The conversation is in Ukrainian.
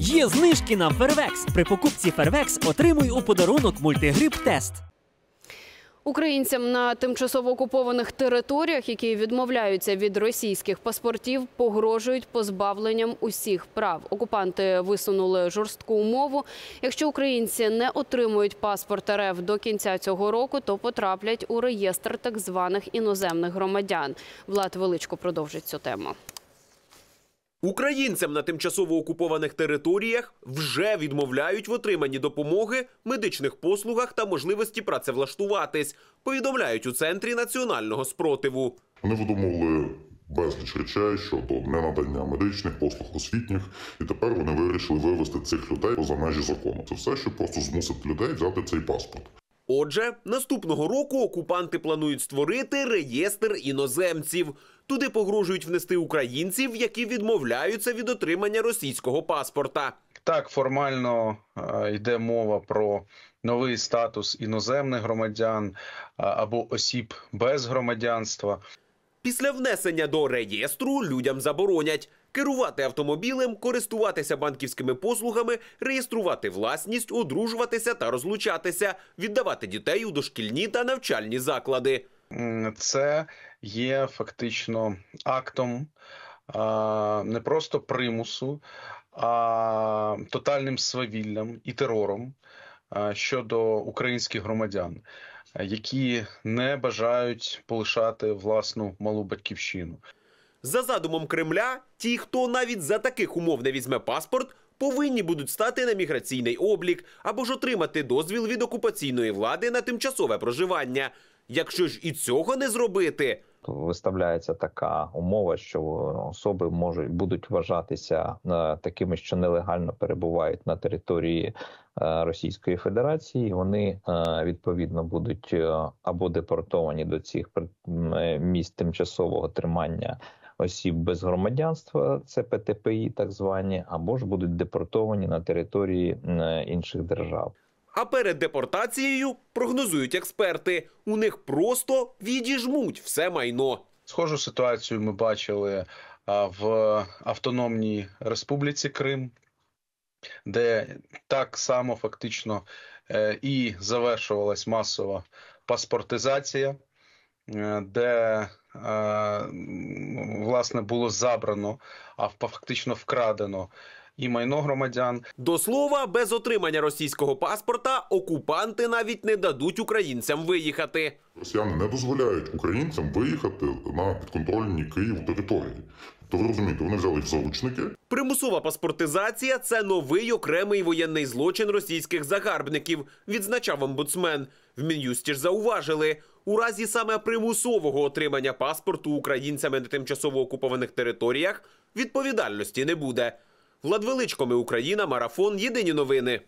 Є знижки на Фервекс. При покупці Фервекс отримуй у подарунок мультигрип-тест. Українцям на тимчасово окупованих територіях, які відмовляються від російських паспортів, погрожують позбавленням усіх прав. Окупанти висунули жорстку умову. Якщо українці не отримують паспорт РФ до кінця цього року, то потраплять у реєстр так званих іноземних громадян. Влад величко продовжить цю тему. Українцям на тимчасово окупованих територіях вже відмовляють в отриманні допомоги, медичних послугах та можливості працевлаштуватись. Повідомляють у центрі національного спротиву. Вони видумували безліч речей щодо ненадання медичних послуг освітніх, і тепер вони вирішили вивести цих людей поза межі закону. Це все, щоб просто змусити людей взяти цей паспорт. Отже, наступного року окупанти планують створити реєстр іноземців. Туди погрожують внести українців, які відмовляються від отримання російського паспорта. Так, формально е, йде мова про новий статус іноземних громадян або осіб без громадянства. Після внесення до реєстру людям заборонять керувати автомобілем, користуватися банківськими послугами, реєструвати власність, одружуватися та розлучатися, віддавати дітей у дошкільні та навчальні заклади. Це є фактично актом не просто примусу, а тотальним свавіллям і терором щодо українських громадян, які не бажають полишати власну малу батьківщину. За задумом Кремля, ті, хто навіть за таких умов не візьме паспорт, повинні будуть стати на міграційний облік або ж отримати дозвіл від окупаційної влади на тимчасове проживання. Якщо ж і цього не зробити виставляється така умова, що особи можуть будуть вважатися е, такими, що нелегально перебувають на території е, Російської Федерації. Вони е, відповідно будуть або депортовані до цих місць тимчасового тримання. Осіб без громадянства, це ПТПІ, так звані, або ж будуть депортовані на території інших держав. А перед депортацією прогнозують експерти. У них просто відіжмуть все майно. Схожу ситуацію ми бачили в Автономній Республіці Крим, де так само фактично е, і завершувалась масова паспортизація, е, де е, власне було забрано, а фактично вкрадено і майно громадян. До слова, без отримання російського паспорта окупанти навіть не дадуть українцям виїхати. Росіяни не дозволяють українцям виїхати на підконтрольні Києву території. То ви розумієте, вони взяли їх в заручники. Примусова паспортизація це новий окремий воєнний злочин російських загарбників, відзначав омбудсмен. В мін'юсті ж зауважили. У разі саме примусового отримання паспорту українцями на тимчасово окупованих територіях відповідальності не буде. Владвеличко, ми Україна, марафон. Єдині новини.